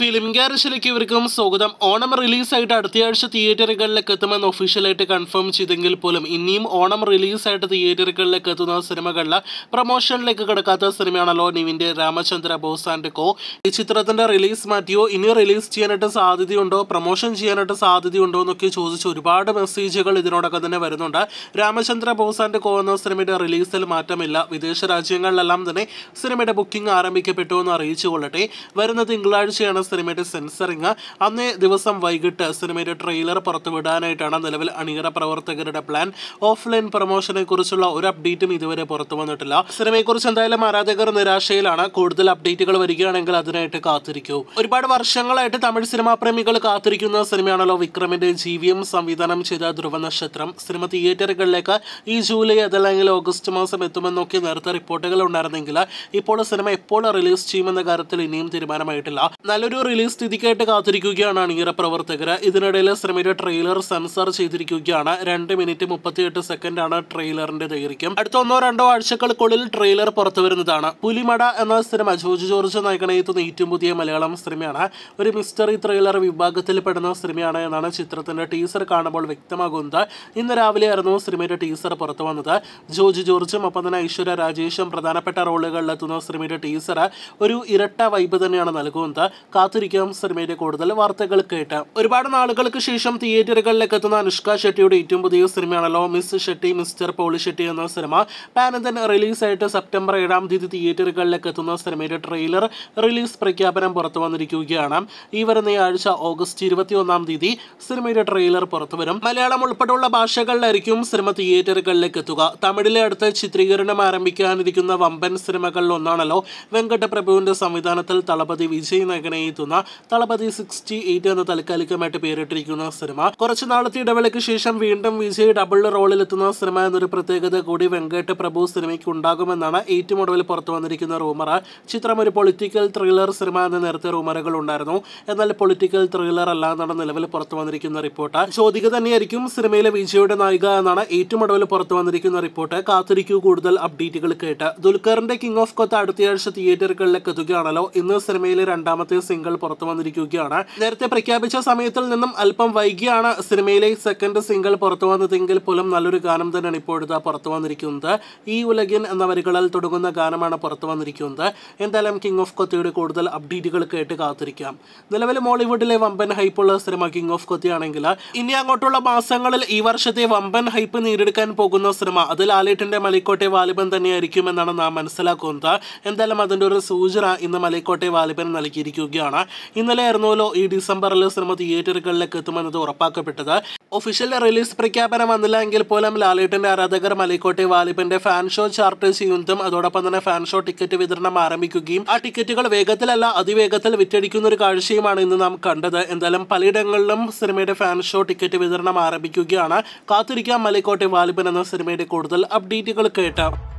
film ഗ്യാരേജിലേക്ക് ഇവർക്കും സ്വാഗതം ഓണം റിലീസായിട്ട് അടുത്തയാഴ്ച തിയേറ്ററുകളിലേക്ക് എത്തുമെന്ന് ഒഫീഷ്യലായിട്ട് കൺഫേം ചെയ്തെങ്കിൽ പോലും ഇനിയും ഓണം റിലീസായിട്ട് തിയേറ്ററുകളിലേക്ക് എത്തുന്ന സിനിമകളിൽ പ്രൊമോഷനിലേക്ക് കിടക്കാത്ത സിനിമയാണല്ലോ നിവിൻ്റെ രാമചന്ദ്ര ബോസ് ആൻഡ് കോ ഈ ചിത്രത്തിൻ്റെ റിലീസ് മാറ്റിയോ ഇനി റിലീസ് ചെയ്യാനായിട്ട് സാധ്യതയുണ്ടോ പ്രൊമോഷൻ ചെയ്യാനായിട്ട് സാധ്യതയുണ്ടോ എന്നൊക്കെ ചോദിച്ച് ഒരുപാട് മെസ്സേജുകൾ ഇതിനോടൊക്കെ തന്നെ വരുന്നുണ്ട് രാമചന്ദ്ര ബോസ് ആൻഡ് കോ എന്ന സിനിമയുടെ റിലീസിൽ മാറ്റമില്ല വിദേശ രാജ്യങ്ങളിലെല്ലാം തന്നെ സിനിമയുടെ ബുക്കിംഗ് ആരംഭിക്കപ്പെട്ടു എന്ന് അറിയിച്ചു കൊള്ളട്ടെ വരുന്ന തിങ്കളാഴ്ചയാണ് സിനിമയുടെ സെൻസറിങ് അന്നേ ദിവസം വൈകിട്ട് സിനിമയുടെ ട്രെയിലർ പുറത്തുവിടാനായിട്ടാണ് നിലവിൽ അണിയറ പ്രവർത്തകരുടെ പ്ലാൻ ഓഫ്ലൈൻ പ്രൊമോഷനെ കുറിച്ചുള്ള ഒരു അപ്ഡേറ്റും ഇതുവരെ പുറത്തു വന്നിട്ടില്ല സിനിമയെക്കുറിച്ച് എന്തായാലും ആരാധകർ നിരാശയിലാണ് കൂടുതൽ അപ്ഡേറ്റുകൾ വരികയാണെങ്കിൽ അതിനായിട്ട് കാത്തിരിക്കൂ ഒരുപാട് വർഷങ്ങളായിട്ട് തമിഴ് സിനിമാ പ്രേമികൾ കാത്തിരിക്കുന്ന സിനിമയാണല്ലോ വിക്രമിന്റെ ജീവിയും സംവിധാനം ചെയ്ത ധ്രുവ നക്ഷത്രം സിനിമ തിയേറ്ററുകളിലേക്ക് ഈ ജൂലൈ അതല്ലെങ്കിൽ ഓഗസ്റ്റ് മാസം എത്തുമെന്നൊക്കെ നേരത്തെ റിപ്പോർട്ടുകൾ ഉണ്ടായിരുന്നെങ്കിൽ ഇപ്പോൾ സിനിമ എപ്പോൾ റിലീസ് ചെയ്യുമെന്ന കാര്യത്തിൽ ഇനിയും തീരുമാനമായിട്ടില്ല നല്ലൊരു ഒരു റിലീസ് സ്ഥിതിക്കായിട്ട് കാത്തിരിക്കുകയാണ് അണിയറ പ്രവർത്തകർ ഇതിനിടയിൽ സിനിമയുടെ ട്രെയിലർ സെൻസർ ചെയ്തിരിക്കുകയാണ് രണ്ട് മിനിറ്റ് മുപ്പത്തിയെട്ട് സെക്കൻഡ് ആണ് ട്രെയിലറിന്റെ ദൈർഘ്യം അടുത്ത ഒന്നോ രണ്ടോ ആഴ്ചകൾക്കുള്ളിൽ ട്രെയിലർ പുറത്തു വരുന്നതാണ് പുലിമട എന്ന സിനിമ ജോജു ജോർജ് നയിക്കണ ഏറ്റവും പുതിയ മലയാളം സിനിമയാണ് ഒരു മിസ്റ്ററി ട്രെയിലർ വിഭാഗത്തിൽ പെടുന്ന സിനിമയാണ് എന്നാണ് ചിത്രത്തിന്റെ ടീസർ കാണുമ്പോൾ വ്യക്തമാകുന്നത് ഇന്ന് രാവിലെയായിരുന്നു സിനിമയുടെ ടീസർ പുറത്തു വന്നത് ജോജു ജോർജും ഒപ്പം തന്നെ ഐശ്വര്യ രാജേഷും പ്രധാനപ്പെട്ട റോളുകളിലെത്തുന്ന സിനിമയുടെ ടീസർ ഒരു ഇരട്ട വൈബ് തന്നെയാണ് നൽകുന്നത് കാത്തിരിക്കാം സിനിമയിലെ കൂടുതൽ വാർത്തകൾ കേട്ട് ഒരുപാട് നാളുകൾക്ക് ശേഷം തിയേറ്ററുകളിലേക്ക് എത്തുന്ന അനുഷ്ക ഷെട്ടിയുടെ ഏറ്റവും പുതിയ സിനിമയാണല്ലോ miss Shetty mister Polishetty എന്ന സിനിമ പാനന്തൻ റിലീസായിട്ട് സെപ്റ്റംബർ ഏഴാം തീയതി തിയേറ്ററുകളിലേക്ക് എത്തുന്ന സിനിമയുടെ ട്രെയിലർ റിലീസ് പ്രഖ്യാപനം പുറത്തു വന്നിരിക്കുകയാണ് ഈ വരുന്ന ആഴ്ച ഓഗസ്റ്റ് ഇരുപത്തി ഒന്നാം തീയതി സിനിമയുടെ ട്രെയിലർ പുറത്തുവരും മലയാളം ഉൾപ്പെടെയുള്ള ഭാഷകളിലായിരിക്കും സിനിമ തിയേറ്ററുകളിലേക്ക് എത്തുക തമിഴിലെ അടുത്ത് ചിത്രീകരണം ആരംഭിക്കാനിരിക്കുന്ന വമ്പൻ സിനിമകളിൽ ഒന്നാണല്ലോ വെങ്കട്ടപ്രഭുവിന്റെ സംവിധാനത്തിൽ തളപതി വിജയ് നഗനെ അഭിനയിക്കുന്ന തളപതി സിക്സ്റ്റി എയ്റ്റ് എന്ന താൽക്കാലികമായിട്ട് പേരിട്ടിരിക്കുന്ന സിനിമ കുറച്ചു നാളത്തെ ഇടവേളയ്ക്ക് ശേഷം വീണ്ടും വിജയ് ഡബിൾ റോളിലെത്തുന്ന സിനിമ എന്നൊരു പ്രത്യേകത കൂടി വെങ്കട്ട് പ്രഭു സിനിമയ്ക്ക് ഉണ്ടാകുമെന്നാണ് ഏറ്റവും ഒടുവിൽ പുറത്തു വന്നിരിക്കുന്ന റൂമർ ചിത്രം ഒരു പൊളിറ്റിക്കൽ ത്രില്ലർ സിനിമ എന്ന നേരത്തെ റൂമറുകൾ ഉണ്ടായിരുന്നു എന്നാൽ പൊളിറ്റിക്കൽ ത്രില്ലർ അല്ല എന്നാണ് നിലവിൽ പുറത്തു വന്നിരിക്കുന്ന റിപ്പോർട്ട് ചോദിക തന്നെയായിരിക്കും സിനിമയിലെ വിജയുടെ നായിക എന്നാണ് ഏറ്റവും ഒടുവിൽ പുറത്തു വന്നിരിക്കുന്ന റിപ്പോർട്ട് കാത്തിരിക്കൂ കൂടുതൽ അപ്ഡേറ്റുകൾ കേട്ട് ദുൽഖറിന്റെ കിങ് ഓഫ് കൊത്ത് അടുത്തയാഴ്ച തിയേറ്ററുകളിലേക്ക് എത്തുകയാണല്ലോ ഇന്ന് സിനിമയിലെ രണ്ടാമത്തെ സിംഗിൾ പുറത്തു വന്നിരിക്കുകയാണ് നേരത്തെ പ്രഖ്യാപിച്ച സമയത്തിൽ നിന്നും അല്പം വൈകിയാണ് സിനിമയിലെ സെക്കൻഡ് സിംഗിൾ പുറത്തു വന്നതെങ്കിൽ പോലും നല്ലൊരു ഗാനം തന്നെയാണ് ഇപ്പോഴത്തെ പുറത്തു വന്നിരിക്കുന്നത് ഈ ഉലകിൻ എന്ന വരികളിൽ തുടങ്ങുന്ന ഗാനമാണ് പുറത്തു വന്നിരിക്കുന്നത് എന്തായാലും കിങ് ഓഫ് കൊത്തിയുടെ കൂടുതൽ അപ്ഡേറ്റുകൾ കേട്ട് കാത്തിരിക്കാം നിലവിൽ മോളിവുഡിലെ വമ്പൻ ഹൈപ്പുള്ള സിനിമ കിങ് ഓഫ് കൊത്തിയാണെങ്കിൽ ഇനി അങ്ങോട്ടുള്ള മാസങ്ങളിൽ ഈ വർഷത്തെ വമ്പൻ ഹൈപ്പ് നേടിയെടുക്കാൻ പോകുന്ന സിനിമ അത് ലാലേട്ടിൻ്റെ മലിക്കോട്ടെ വാലിബൻ എന്നാണ് നാം മനസ്സിലാക്കുന്നത് എന്തായാലും അതിൻ്റെ ഒരു സൂചന ഇന്ന് മലിക്കോട്ടെ വാലിബൻ നൽകിയിരിക്കുകയാണ് തന്നെയാണ് ഇന്നലെ ആയിരുന്നല്ലോ ഈ ഡിസംബറിൽ സിനിമ തിയേറ്ററുകളിലേക്ക് എത്തുമെന്നത് ഉറപ്പാക്കപ്പെട്ടത് ഒഫീഷ്യൽ റിലീസ് പ്രഖ്യാപനം വന്നില്ല എങ്കിൽ പോലും ലാലേട്ടന്റെ ആരാധകർ മലിക്കോട്ടെ വാലിബിൻ്റെ ഫാൻ ഷോ ചാർട്ട് ചെയ്യുന്നതും അതോടൊപ്പം തന്നെ ഫാൻ ഷോ ടിക്കറ്റ് വിതരണം ആരംഭിക്കുകയും ആ ടിക്കറ്റുകൾ വേഗത്തിലല്ല അതിവേഗത്തിൽ വിറ്റടിക്കുന്ന ഒരു കാഴ്ചയുമാണ് ഇന്ന് നാം കണ്ടത് എന്തായാലും പലയിടങ്ങളിലും സിനിമയുടെ ഫാൻ ഷോ ടിക്കറ്റ് വിതരണം ആരംഭിക്കുകയാണ് കാത്തിരിക്കാം മലിക്കോട്ടെ വാലിബൻ എന്ന സിനിമയുടെ കൂടുതൽ അപ്ഡേറ്റുകൾ കേട്ടാം